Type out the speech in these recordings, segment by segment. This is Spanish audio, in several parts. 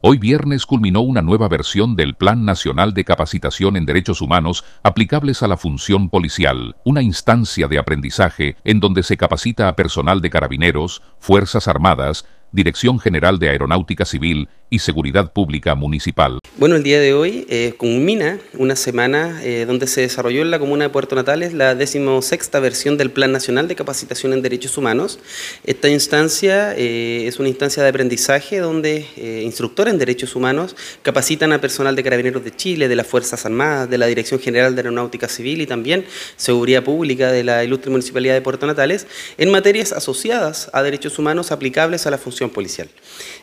Hoy viernes culminó una nueva versión del Plan Nacional de Capacitación en Derechos Humanos aplicables a la función policial, una instancia de aprendizaje en donde se capacita a personal de carabineros, Fuerzas Armadas, Dirección General de Aeronáutica Civil y Seguridad Pública Municipal. Bueno, el día de hoy eh, culmina una semana eh, donde se desarrolló en la comuna de Puerto Natales la decimosexta versión del Plan Nacional de Capacitación en Derechos Humanos. Esta instancia eh, es una instancia de aprendizaje donde instructores en derechos humanos capacitan a personal de Carabineros de Chile, de las Fuerzas Armadas, de la Dirección General de Aeronáutica Civil y también Seguridad Pública de la Ilustre Municipalidad de Puerto Natales en materias asociadas a derechos humanos aplicables a la función policial.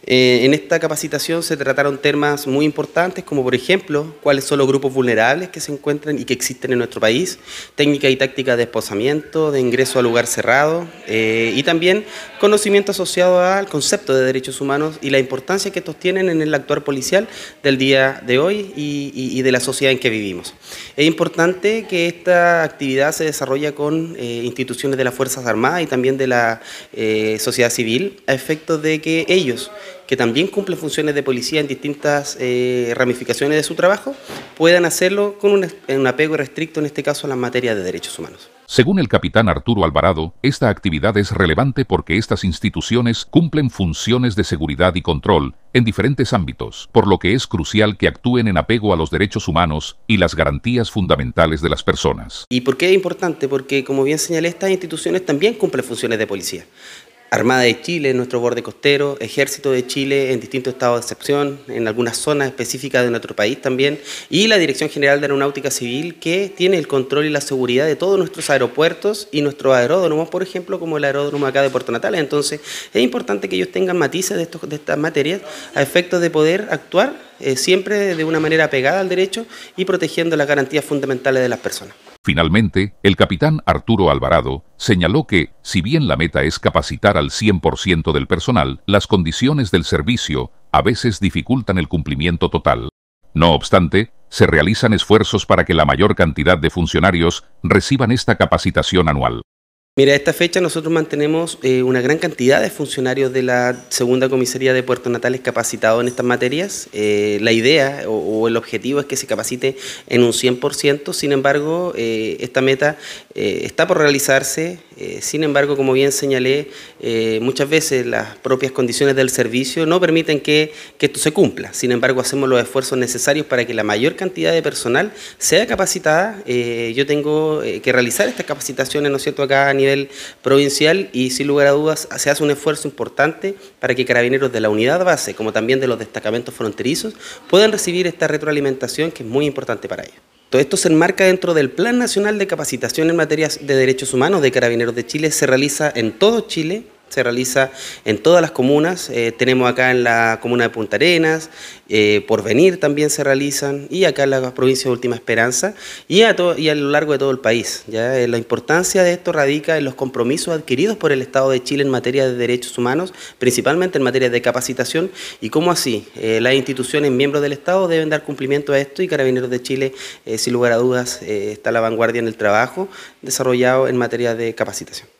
en esta capacitación se trataron temas muy importantes, como por ejemplo, cuáles son los grupos vulnerables que se encuentran y que existen en nuestro país, técnicas y tácticas de esposamiento, de ingreso a lugar cerrado, eh, y también conocimiento asociado al concepto de derechos humanos y la importancia que estos tienen en el actuar policial del día de hoy y, de la sociedad en que vivimos. Es importante que esta actividad se desarrolla con eh, instituciones de las Fuerzas Armadas y también de la eh, sociedad civil, a efectos de que ellos, que también cumplen funciones de policía en distintas eh, ramificaciones de su trabajo puedan hacerlo con un, apego restricto, en este caso, a la materia de derechos humanos. Según el capitán Arturo Alvarado, esta actividad es relevante porque estas instituciones cumplen funciones de seguridad y control en diferentes ámbitos, por lo que es crucial que actúen en apego a los derechos humanos y las garantías fundamentales de las personas. ¿Y por qué es importante? Porque, como bien señalé, estas instituciones también cumplen funciones de policía. Armada de Chile en nuestro borde costero, Ejército de Chile en distintos estados de excepción, en algunas zonas específicas de nuestro país también, y la Dirección General de Aeronáutica Civil que tiene el control y la seguridad de todos nuestros aeropuertos y nuestros aeródromos, por ejemplo, como el aeródromo acá de Puerto Natales. Entonces, es importante que ellos tengan matices de, estos, estas materias a efectos de poder actuar eh, siempre de una manera pegada al derecho y protegiendo las garantías fundamentales de las personas. Finalmente, el capitán Arturo Alvarado señaló que, si bien la meta es capacitar al 100% del personal, las condiciones del servicio a veces dificultan el cumplimiento total. No obstante, se realizan esfuerzos para que la mayor cantidad de funcionarios reciban esta capacitación anual. Mira, a esta fecha nosotros mantenemos eh, una gran cantidad de funcionarios de la Segunda Comisaría de Puerto Natales capacitados en estas materias. Eh, la idea o, el objetivo es que se capacite en un 100%, sin embargo, eh, esta meta está por realizarse. sin embargo, como bien señalé, muchas veces las propias condiciones del servicio no permiten que, que esto se cumpla. Sin embargo, hacemos los esfuerzos necesarios para que la mayor cantidad de personal sea capacitada. yo tengo que realizar estas capacitaciones, ¿no es cierto?, acá a provincial y sin lugar a dudas se hace un esfuerzo importante para que carabineros de la unidad base, como también de los destacamentos fronterizos, puedan recibir esta retroalimentación que es muy importante para ellos. Todo esto se enmarca dentro del Plan Nacional de Capacitación en Materias de Derechos Humanos de Carabineros de Chile. Se realiza en todo Chile se realiza en todas las comunas. Eh, tenemos acá en la comuna de Punta Arenas, eh, Porvenir también se realizan, y acá en la provincia de Última Esperanza, y a, y a lo largo de todo el país. ¿ya? Eh, la importancia de esto radica en los compromisos adquiridos por el Estado de Chile en materia de derechos humanos, principalmente en materia de capacitación, y cómo así las instituciones miembros del Estado deben dar cumplimiento a esto, y Carabineros de Chile, sin lugar a dudas, está a la vanguardia en el trabajo desarrollado en materia de capacitación.